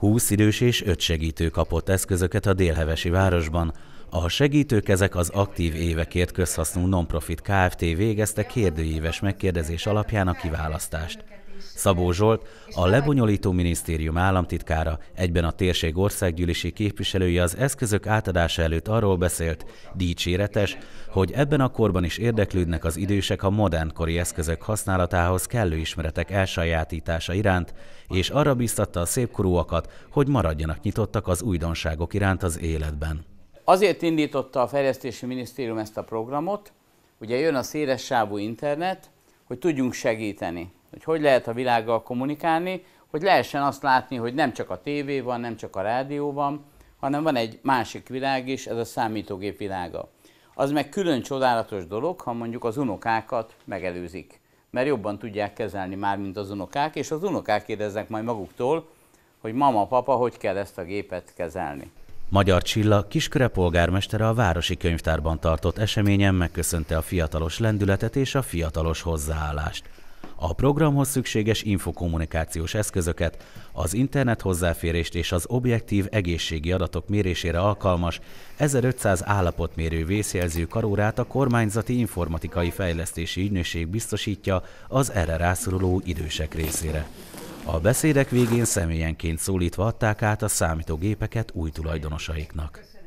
20 idős és 5 segítő kapott eszközöket a délhevesi városban. A segítők ezek az aktív évekért közhasznú nonprofit Kft. végezte kérdőíves megkérdezés alapján a kiválasztást. Szabó Zsolt, a lebonyolító minisztérium államtitkára, egyben a térség országgyűlési képviselője az eszközök átadása előtt arról beszélt, dicséretes, hogy ebben a korban is érdeklődnek az idősek a modernkori eszközök használatához kellő ismeretek elsajátítása iránt, és arra biztatta a szépkorúakat, hogy maradjanak nyitottak az újdonságok iránt az életben. Azért indította a Fejlesztési Minisztérium ezt a programot, ugye jön a széles sávú internet, hogy tudjunk segíteni hogy hogy lehet a világgal kommunikálni, hogy lehessen azt látni, hogy nem csak a tévé van, nem csak a rádió van, hanem van egy másik világ is, ez a számítógép világa. Az meg külön csodálatos dolog, ha mondjuk az unokákat megelőzik, mert jobban tudják kezelni már, mint az unokák, és az unokák kérdeznek majd maguktól, hogy mama, papa, hogy kell ezt a gépet kezelni. Magyar Csilla kisköre polgármestere a Városi Könyvtárban tartott eseményen megköszönte a fiatalos lendületet és a fiatalos hozzáállást a programhoz szükséges infokommunikációs eszközöket, az internet hozzáférést és az objektív egészségi adatok mérésére alkalmas 1500 állapotmérő vészjelző karórát a kormányzati informatikai fejlesztési ügynökség biztosítja az erre rászoruló idősek részére. A beszédek végén személyenként szólítva adták át a számítógépeket új tulajdonosaiknak.